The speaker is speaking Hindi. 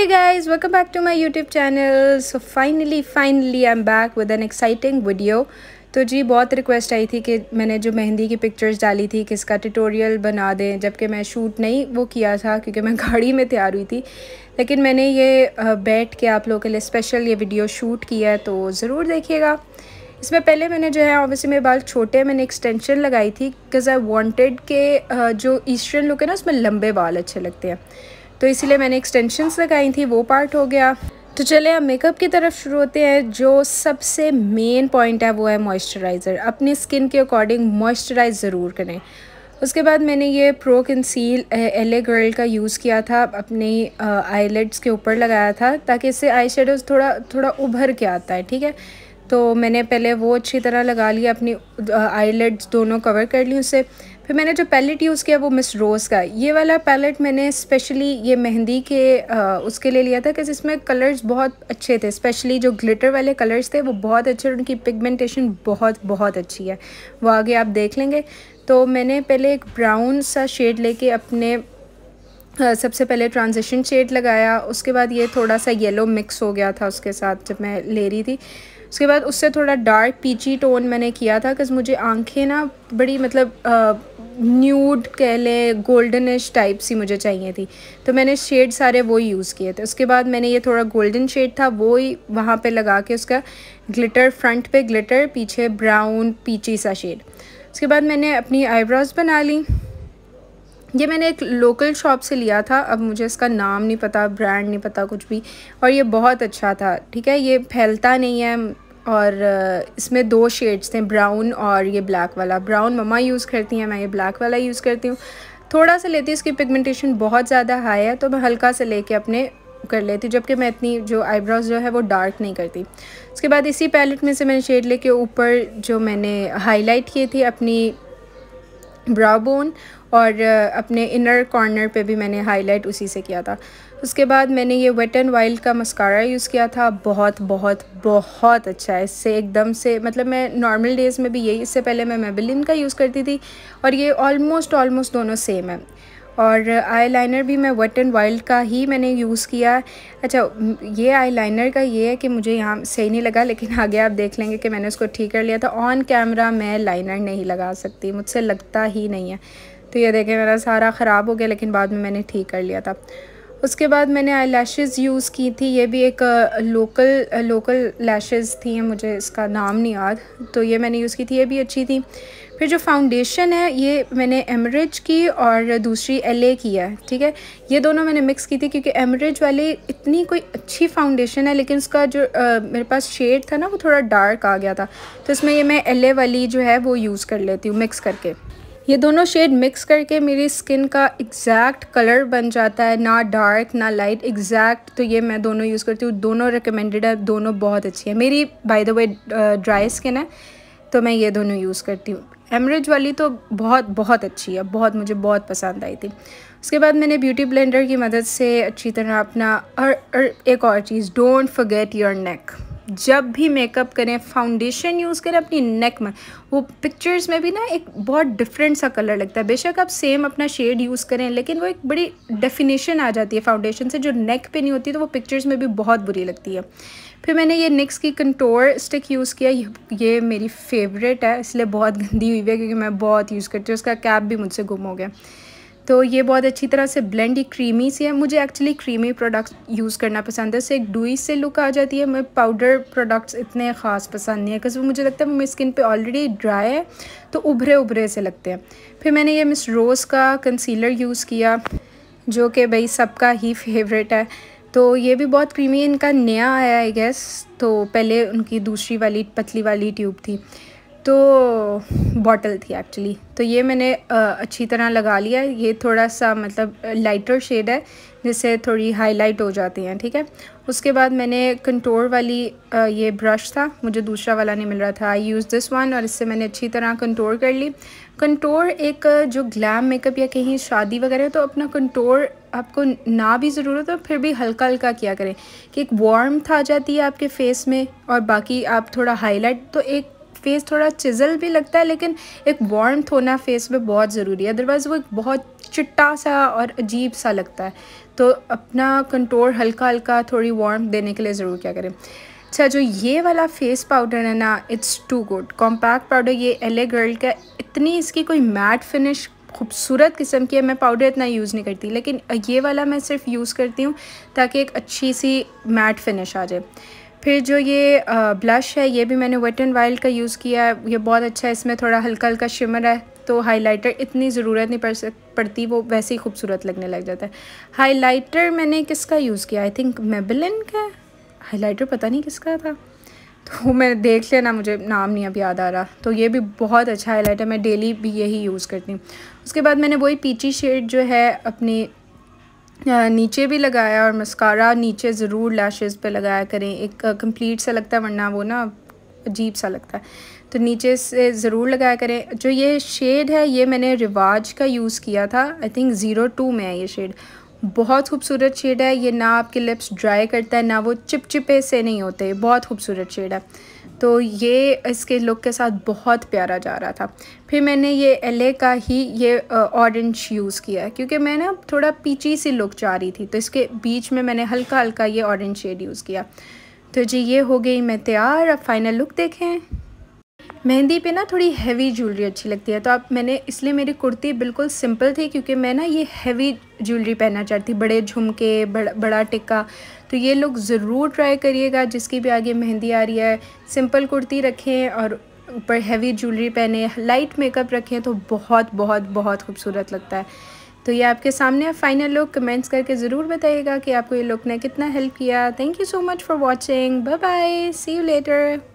Hey guys, welcome back to my YouTube channel. So finally, finally I'm back with an exciting video. तो जी बहुत रिक्वेस्ट आई थी कि मैंने जो मेहंदी की पिक्चर्स डाली थी कि इसका ट्यूटोरियल बना दें जबकि मैं शूट नहीं वो किया था क्योंकि मैं गाड़ी में तैयार हुई थी लेकिन मैंने ये बैठ के आप लोगों के लिए स्पेशल ये वीडियो शूट किया है तो ज़रूर देखिएगा इसमें पहले मैंने जो है ऑब्वियसली मेरे बाल छोटे मैंने एक्सटेंशन लगाई थी बिकॉज़ आई वॉन्टेड के जो ईस्टर्न लुक है ना उसमें लंबे बाल अच्छे लगते हैं तो इसीलिए मैंने एक्सटेंशंस लगाई थी वो पार्ट हो गया तो चले अब मेकअप की तरफ शुरू होते हैं जो सबसे मेन पॉइंट है वो है मॉइस्चराइज़र अपनी स्किन के अकॉर्डिंग मॉइस्चराइज ज़रूर करें उसके बाद मैंने ये प्रो कंसील एले गर्ल का यूज़ किया था अपने आईलेट्स के ऊपर लगाया था ताकि इससे आई थोड़ा थोड़ा उभर के आता है ठीक है तो मैंने पहले वो अच्छी तरह लगा लिया अपनी आईलेट्स दोनों कवर कर ली उससे फिर मैंने जो पैलेट यूज़ किया वो मिस रोज़ का ये वाला पैलेट मैंने स्पेशली ये मेहंदी के आ, उसके लिए लिया था कि इसमें कलर्स बहुत अच्छे थे स्पेशली जो ग्लिटर वाले कलर्स थे वो बहुत अच्छे और उनकी पिगमेंटेशन बहुत बहुत अच्छी है वो आगे आप देख लेंगे तो मैंने पहले एक ब्राउन सा शेड लेके अपने सबसे पहले ट्रांजिशन शेड लगाया उसके बाद ये थोड़ा सा येलो मिक्स हो गया था उसके साथ जब मैं ले रही थी उसके बाद उससे थोड़ा डार्क पीची टोन मैंने किया था बिकॉज़ मुझे आंखें ना बड़ी मतलब न्यूड कह लें गोल्डनिश टाइप सी मुझे चाहिए थी तो मैंने शेड सारे वो यूज़ किए थे उसके बाद मैंने ये थोड़ा गोल्डन शेड था वो ही वहाँ पे लगा के उसका ग्लिटर फ्रंट पे ग्लिटर पीछे ब्राउन पीची सा शेड उसके बाद मैंने अपनी आईब्रोज़ बना ली ये मैंने एक लोकल शॉप से लिया था अब मुझे इसका नाम नहीं पता ब्रांड नहीं पता कुछ भी और ये बहुत अच्छा था ठीक है ये फैलता नहीं है और इसमें दो शेड्स थे ब्राउन और ये ब्लैक वाला ब्राउन ममा यूज़ करती हैं मैं ये ब्लैक वाला यूज़ करती हूँ थोड़ा सा लेती इसकी पिगमेंटेशन बहुत ज़्यादा हाई है तो मैं हल्का सा लेके अपने कर लेती जबकि मैं इतनी जो आईब्रोज जो है वो डार्क नहीं करती उसके बाद इसी पैलेट में से मैंने शेड लेके ऊपर जो मैंने हाईलाइट किए थी अपनी ब्राउ बोन और अपने इनर कॉर्नर पे भी मैंने हाईलाइट उसी से किया था उसके बाद मैंने ये वेट एंड वाइल्ड का मस्कारा यूज़ किया था बहुत बहुत बहुत अच्छा है इससे एकदम से मतलब मैं नॉर्मल डेज़ में भी यही इससे पहले मैं मेबलिन का यूज़ करती थी और ये ऑलमोस्ट ऑलमोस्ट दोनों सेम है और आईलाइनर भी मैं वेट एंड वाइल्ड का ही मैंने यूज़ किया अच्छा ये आईलाइनर का ये है कि मुझे यहाँ सही नहीं लगा लेकिन आगे आप देख लेंगे कि मैंने उसको ठीक कर लिया था ऑन कैमरा मैं लाइनर नहीं लगा सकती मुझसे लगता ही नहीं है तो ये देखें मेरा सारा ख़राब हो गया लेकिन बाद में मैंने ठीक कर लिया था उसके बाद मैंने आई लैशेज़ यूज़ की थी ये भी एक लोकल लोकल लैशेज़ थी मुझे इसका नाम नहीं याद तो ये मैंने यूज़ की थी ये भी अच्छी थी फिर जो फाउंडेशन है ये मैंने एमरेज की और दूसरी एलए की है ठीक है ये दोनों मैंने मिक्स की थी क्योंकि एमरेज वाली इतनी कोई अच्छी फाउंडेशन है लेकिन उसका जो आ, मेरे पास शेड था ना वो थोड़ा डार्क आ गया था तो इसमें ये मैं एलए वाली जो है वो यूज़ कर लेती हूँ मिक्स करके ये दोनों शेड मिक्स करके मेरी स्किन का एग्जैक्ट कलर बन जाता है ना डार्क ना लाइट एग्जैक्ट तो ये मैं दोनों यूज़ करती हूँ दोनों रिकमेंडेड है दोनों बहुत अच्छी है मेरी by the way dry skin है तो मैं ये दोनों यूज़ करती हूँ एमरेज वाली तो बहुत बहुत अच्छी है बहुत मुझे बहुत पसंद आई थी उसके बाद मैंने ब्यूटी ब्लेंडर की मदद से अच्छी तरह अपना और, और एक और चीज़ डोंट फर्गेट योर नेक जब भी मेकअप करें फाउंडेशन यूज़ करें अपनी नेक में वो पिक्चर्स में भी ना एक बहुत डिफरेंट सा कलर लगता है बेशक आप सेम अपना शेड यूज़ करें लेकिन वो एक बड़ी डेफिनेशन आ जाती है फाउंडेशन से जो नेक पे नहीं होती तो वो पिक्चर्स में भी बहुत बुरी लगती है फिर मैंने ये निक्स की कंटोर स्टिक यूज़ किया ये मेरी फेवरेट है इसलिए बहुत गंदी हुई है क्योंकि मैं बहुत यूज़ करती हूँ उसका कैप भी मुझसे गुम हो गया तो ये बहुत अच्छी तरह से ब्लेंड ये क्रीमी सी है मुझे एक्चुअली क्रीमी प्रोडक्ट्स यूज़ करना पसंद है उससे एक डुई से लुक आ जाती है मैं पाउडर प्रोडक्ट्स इतने ख़ास पसंद नहीं है बिकॉज वो मुझे लगता है मेरी स्किन पे ऑलरेडी ड्राई है तो उभरे उभरे से लगते हैं फिर मैंने ये मिस रोज़ का कंसीलर यूज़ किया जो कि भाई सबका ही फेवरेट है तो ये भी बहुत क्रीमी इनका नया आया आई गेस तो पहले उनकी दूसरी वाली पतली वाली ट्यूब थी तो बॉटल थी एक्चुअली तो ये मैंने अच्छी तरह लगा लिया ये थोड़ा सा मतलब लाइटर शेड है जिससे थोड़ी हाईलाइट हो जाती हैं ठीक है उसके बाद मैंने कंटोर वाली ये ब्रश था मुझे दूसरा वाला नहीं मिल रहा था आई यूज़ दिस वन और इससे मैंने अच्छी तरह कंटोर कर ली कंटोर एक जो ग्लैम मेकअप या कहीं शादी वगैरह तो अपना कंटोर आपको ना भी ज़रूरत हो तो फिर भी हल्का हल्का किया करें कि एक वार्म था जाती है आपके फेस में और बाकी आप थोड़ा हाईलाइट तो एक फेस थोड़ा चिजल भी लगता है लेकिन एक वार्म होना फेस में बहुत ज़रूरी है अदरवाइज़ वो एक बहुत चिट्टा सा और अजीब सा लगता है तो अपना कंट्रोल हल्का हल्का थोड़ी वार्म देने के लिए ज़रूर क्या करें अच्छा जो ये वाला फेस पाउडर है ना it's too good compact powder ये एले गर्ल का इतनी इसकी कोई मैट फिनिश खूबसूरत किस्म की है मैं पाउडर इतना यूज़ नहीं करती लेकिन ये वाला मैं सिर्फ यूज़ करती हूँ ताकि एक अच्छी सी मैट फिनिश आ जाए फिर जो ये ब्लश है ये भी मैंने वेट एंड वाइल्ड का यूज़ किया है ये बहुत अच्छा है इसमें थोड़ा हल्का हल्का शिमर है तो हाइलाइटर इतनी ज़रूरत नहीं पड़ पड़ती वो वैसे ही खूबसूरत लगने लग जाता है हाइलाइटर मैंने किसका यूज़ किया आई थिंक मेबलिन का हाइलाइटर पता नहीं किसका था तो मैं देख लेना मुझे नाम नहीं अब याद आ रहा तो ये भी बहुत अच्छा हाईलाइटर मैं डेली भी यही यूज़ करती हूँ उसके बाद मैंने वही पीची शेड जो है अपनी नीचे भी लगाया और मस्कारा नीचे ज़रूर लैशेस पे लगाया करें एक कंप्लीट सा लगता है वरना वो ना अजीब सा लगता है तो नीचे से ज़रूर लगाया करें जो ये शेड है ये मैंने रिवाज का यूज़ किया था आई थिंक ज़ीरो टू में है ये शेड बहुत खूबसूरत शेड है ये ना आपके लिप्स ड्राई करता है ना वो चिपचिपे से नहीं होते बहुत खूबसूरत शेड है तो ये इसके लुक के साथ बहुत प्यारा जा रहा था फिर मैंने ये एल का ही ये ऑरेंज यूज़ किया है क्योंकि मैं ना थोड़ा पीची सी लुक चाह रही थी तो इसके बीच में मैंने हल्का हल्का ये ऑरेंज शेड यूज़ किया तो जी ये हो गई मैं तैयार अब फाइनल लुक देखें मेहंदी पे ना थोड़ी हैवी ज्वेलरी अच्छी लगती है तो आप मैंने इसलिए मेरी कुर्ती बिल्कुल सिंपल थी क्योंकि मैं ना ये हैवी ज्वेलरी पहनना चाहती बड़े झुमके बड़ा बड़ा टिक्का तो ये लोग ज़रूर ट्राई करिएगा जिसकी भी आगे मेहंदी आ रही है सिंपल कुर्ती रखें और ऊपर हैवी ज्वेलरी पहने लाइट मेकअप रखें तो बहुत बहुत बहुत खूबसूरत लगता है तो ये आपके सामने आप फाइनल लुक कमेंट्स करके ज़रूर बताइएगा कि आपको ये लुक ने कितना हेल्प किया thank you so much for watching bye bye see you letter